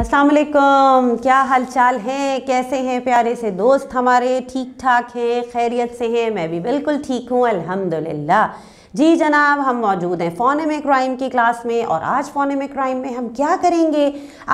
असलकम क्या हाल चाल हैं कैसे हैं प्यारे से दोस्त हमारे ठीक ठाक हैं खैरियत से हैं मैं भी बिल्कुल ठीक हूँ अल्हम्दुलिल्लाह जी जनाब हम मौजूद हैं फ़ोनेमिक क्राइम की क्लास में और आज फ़ोनेमिक क्राइम में हम क्या करेंगे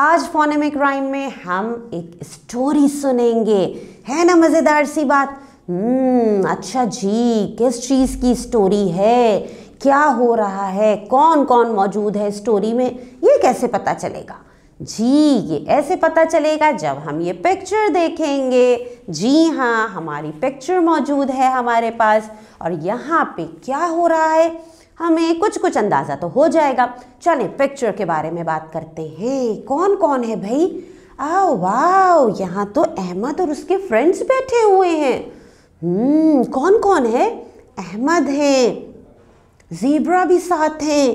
आज फ़ोनेमिक क्राइम में हम एक स्टोरी सुनेंगे है ना मज़ेदार सी बात हम्म, अच्छा जी किस चीज़ की स्टोरी है क्या हो रहा है कौन कौन मौजूद है स्टोरी में ये कैसे पता चलेगा जी ये ऐसे पता चलेगा जब हम ये पिक्चर देखेंगे जी हाँ हमारी पिक्चर मौजूद है हमारे पास और यहाँ पे क्या हो रहा है हमें कुछ कुछ अंदाज़ा तो हो जाएगा चलें पिक्चर के बारे में बात करते हैं कौन कौन है भाई आओ वाओ यहाँ तो अहमद और उसके फ्रेंड्स बैठे हुए हैं हम्म कौन कौन है अहमद है ज़ीब्रा भी साथ हैं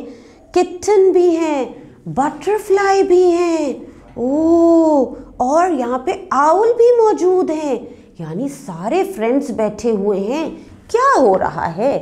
किटन भी हैं बटरफ्लाई भी हैं ओ और यहाँ पे आउल भी मौजूद हैं यानी सारे फ्रेंड्स बैठे हुए हैं क्या हो रहा है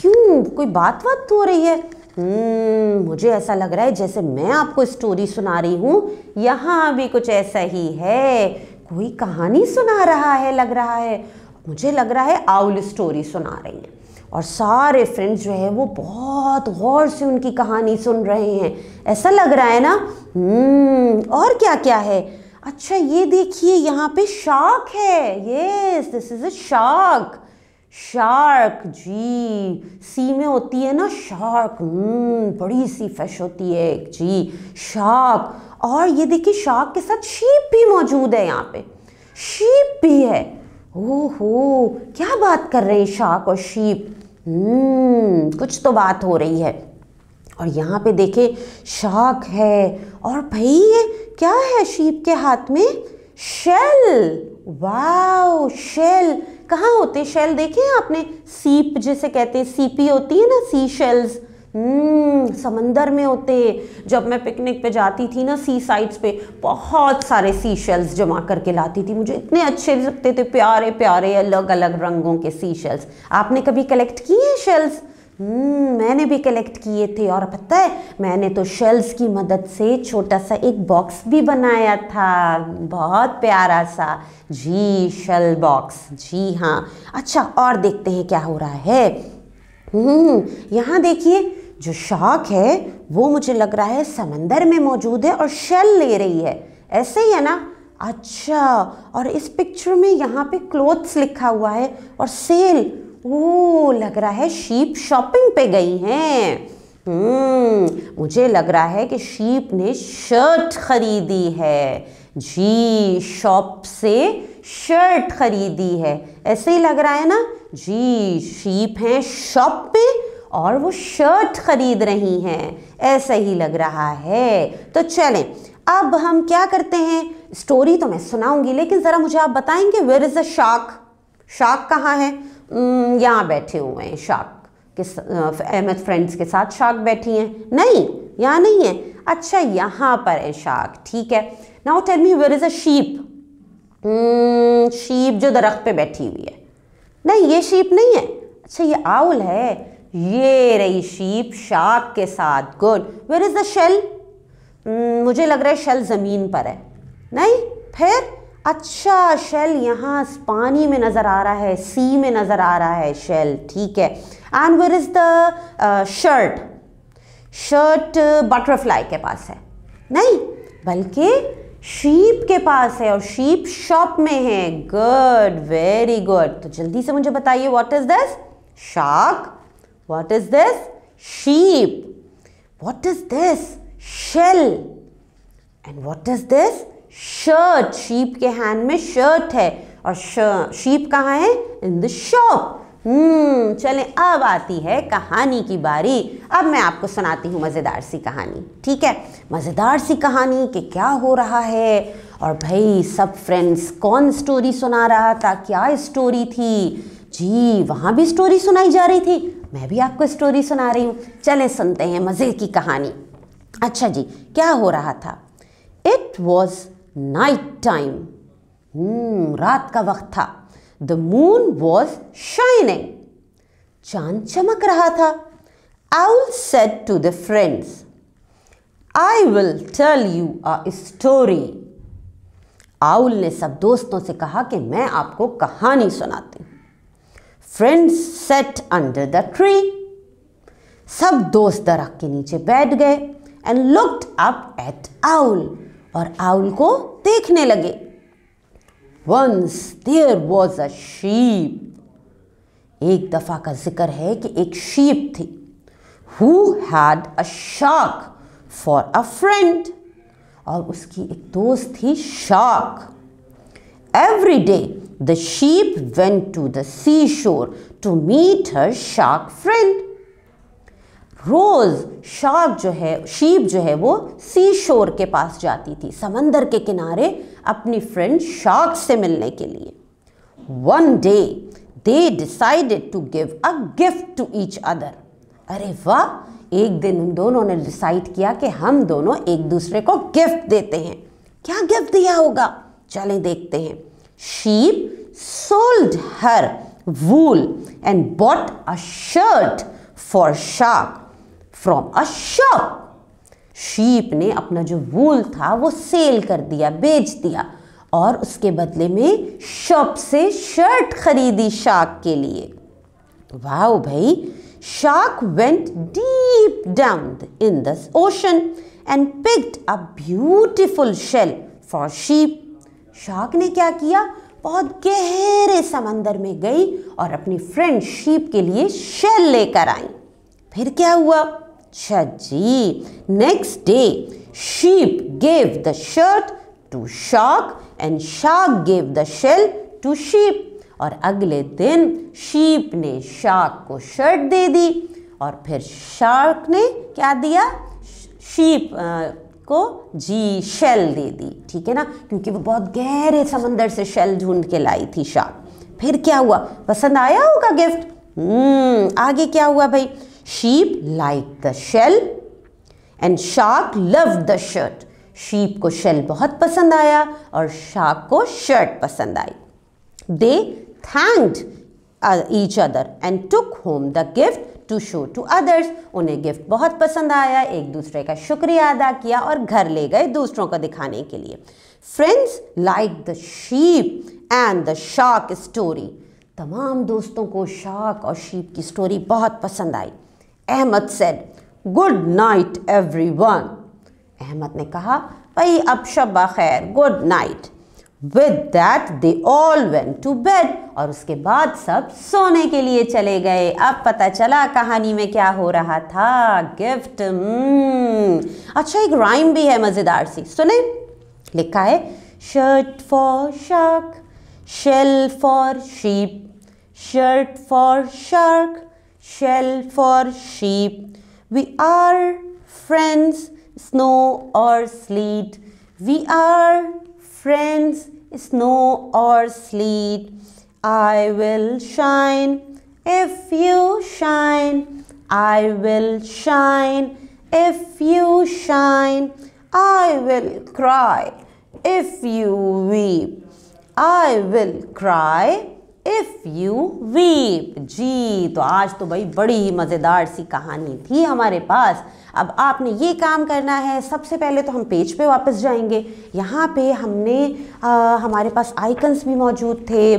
क्यों कोई बात बात हो रही है हम्म, मुझे ऐसा लग रहा है जैसे मैं आपको स्टोरी सुना रही हूँ यहाँ भी कुछ ऐसा ही है कोई कहानी सुना रहा है लग रहा है मुझे लग रहा है आउल स्टोरी सुना रही है और सारे फ्रेंड्स जो है वो बहुत गौर से उनकी कहानी सुन रहे हैं ऐसा लग रहा है ना हम्म, और क्या क्या है अच्छा ये देखिए यहाँ पे शार्क है yes this is a shark shark जी सी में होती है ना शार्क हम्म, बड़ी सी फिश होती है जी शार्क और ये देखिए शार्क के साथ शीप भी मौजूद है यहाँ पे शीप भी है ओहो क्या बात कर रहे हैं शार्क और शीप हम्म कुछ तो बात हो रही है और यहाँ पे देखे शाक है और भाई ये क्या है शीप के हाथ में शेल वाओ शेल कहाँ होते शेल देखे आपने सीप जिसे कहते हैं सीपी होती है ना सी शेल्स हम्म समंदर में होते हैं जब मैं पिकनिक पे जाती थी ना सी साइड्स पे बहुत सारे सी शेल्स जमा करके लाती थी मुझे इतने अच्छे लगते थे प्यारे प्यारे अलग अलग रंगों के सी शेल्स आपने कभी कलेक्ट किए हैं शेल्स हम्म, मैंने भी कलेक्ट किए थे और पता है मैंने तो शेल्स की मदद से छोटा सा एक बॉक्स भी बनाया था बहुत प्यारा सा जी शेल बॉक्स जी हाँ अच्छा और देखते हैं क्या हो रहा है हम्म यहाँ देखिए जो शार्क है वो मुझे लग रहा है समंदर में मौजूद है और शेल ले रही है ऐसे ही है ना अच्छा और इस पिक्चर में यहाँ पे क्लोथ्स लिखा हुआ है और सेल ओ लग रहा है शीप शॉपिंग पे गई हैं हम्म, मुझे लग रहा है कि शीप ने शर्ट खरीदी है जी शॉप से शर्ट खरीदी है ऐसे ही लग रहा है ना जी शीप हैं शॉप पे और वो शर्ट खरीद रही हैं ऐसा ही लग रहा है तो चलें अब हम क्या करते हैं स्टोरी तो मैं सुनाऊंगी लेकिन ज़रा मुझे आप बताएंगे where is a shark shark कहाँ है यहाँ बैठे हुए हैं शार्क के अहमद फ्रेंड्स के साथ शार्क बैठी हैं नहीं यहाँ नहीं है अच्छा यहाँ पर है शार्क ठीक है now tell me where is a sheep sheep जो दरख्त पे बैठी हुई है नहीं ये शीप नहीं है अच्छा ये आउल है ये रही शीप शार्क के साथ good where is the shell मुझे लग रहा है शेल ज़मीन पर है नहीं फिर अच्छा शेल यहाँ पानी में नज़र आ रहा है सी में नज़र आ रहा है शेल ठीक है and where is the shirt shirt butterfly के पास है नहीं बल्कि शीप के पास है और शीप शॉप में है गुड वेरी गुड तो जल्दी से मुझे बताइए what is this shark What is this? Sheep. What is this? Shell. And what is this shirt sheep के हैंड में शर्ट है और शीप कहाँ है इन द शॉप हम्म चले अब आती है कहानी की बारी अब मैं आपको सुनाती हूँ मज़ेदार सी कहानी ठीक है मज़ेदार सी कहानी कि क्या हो रहा है और भाई सब फ्रेंड्स कौन स्टोरी सुना रहा था क्या स्टोरी थी जी वहाँ भी स्टोरी सुनाई जा रही थी मैं भी आपको स्टोरी सुना रही हूँ चले सुनते हैं मज़े की कहानी अच्छा जी क्या हो रहा था इट वॉज नाइट टाइम रात का वक्त था द मून वॉज शाइनिंग चांद चमक रहा था owl said to the friends I will tell you a story owl ने सब दोस्तों से कहा कि मैं आपको कहानी सुनाती हूँ friends sat under the tree सब दोस्त दरख के नीचे बैठ गए and looked up at owl और आउल को देखने लगे once there was a sheep एक दफ़ा का जिक्र है कि एक शीप थी who had a shark for a friend और उसकी एक दोस्त थी shark every day sheep sheep to the sea shore to meet her shark friend रोज़ शार्क जो है शीप जो है वो सी शोर के पास जाती थी समंदर के किनारे अपनी फ्रेंड शार्क से मिलने के लिए one day they decided to give a gift to each other अरे वाह एक दिन उन दोनों ने डिसाइड किया कि हम दोनों एक दूसरे को गिफ्ट देते हैं क्या गिफ्ट दिया होगा चलें देखते हैं Sheep sold her wool and bought a shirt for shark from a shop. Sheep ने अपना जो वूल था वो सेल कर दिया बेच दिया और उसके बदले में शॉप से शर्ट खरीदी शाक के लिए तो वाह भाई shark went deep down in this ocean and picked a beautiful shell for sheep shark ने क्या किया बहुत गहरे समंदर में गई और अपनी फ्रेंड शीप के लिए शेल लेकर आई फिर क्या हुआ अच्छा जी next day sheep gave the shirt to shark and shark gave the shell to sheep और अगले दिन शीप ने शार्क को शर्ट दे दी और फिर शार्क ने क्या दिया शीप उसको जी शेल दे दी ठीक है ना क्योंकि वो बहुत गहरे समंदर से शेल ढूंढ के लाई थी शार्क फिर क्या हुआ पसंद आया होगा गिफ्ट हम्म आगे क्या हुआ भाई sheep like the shell and shark love the shirt sheep को शेल बहुत पसंद आया और शार्क को शर्ट पसंद आई they thanked each other and took home the gift to show to others उन्हें गिफ्ट बहुत पसंद आया एक दूसरे का शुक्रिया अदा किया और घर ले गए दूसरों को दिखाने के लिए friends like the sheep and the shark story तमाम दोस्तों को शार्क और शीप की स्टोरी बहुत पसंद आई Ahmad said good night everyone Ahmad ने कहा भाई अब शब खैर good night with that they all went to bed और उसके बाद सब सोने के लिए चले गए अब पता चला कहानी में क्या हो रहा था गिफ्ट हम्म। अच्छा एक राइम भी है मज़ेदार सी सुने लिखा है shirt for shark shell for sheep shirt for shark shell for sheep we are friends snow और sleet we are friend rains, snow or sleet. I will shine if you shine. I will shine if you shine. I will cry if you weep. I will cry if you weep जी तो आज तो भाई बड़ी ही मज़ेदार सी कहानी थी हमारे पास अब आपने ये काम करना है सबसे पहले तो हम पेज पे वापस जाएंगे यहाँ पे हमने आ, हमारे पास आइकन्स भी मौजूद थे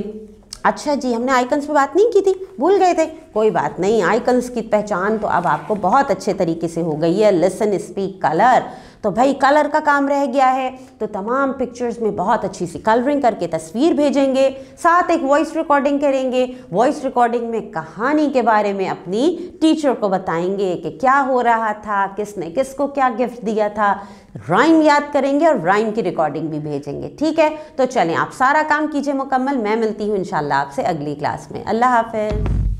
अच्छा जी हमने आइकन्स पे बात नहीं की थी भूल गए थे कोई बात नहीं आइकन्स की पहचान तो अब आपको बहुत अच्छे तरीके से हो गई है लेसन स्पीक कलर तो भाई कलर का काम रह गया है तो तमाम पिक्चर्स में बहुत अच्छी सी कलरिंग करके तस्वीर भेजेंगे साथ एक वॉइस रिकॉर्डिंग करेंगे वॉइस रिकॉर्डिंग में कहानी के बारे में अपनी टीचर को बताएंगे कि क्या हो रहा था किसने किसको क्या गिफ्ट दिया था राइम याद करेंगे और राइम की रिकॉर्डिंग भी भेजेंगे ठीक है तो चलें आप सारा काम कीजिए मुकम्मल मैं मिलती हूँ इनशाला आपसे अगली क्लास में अल्लाह हाफिज़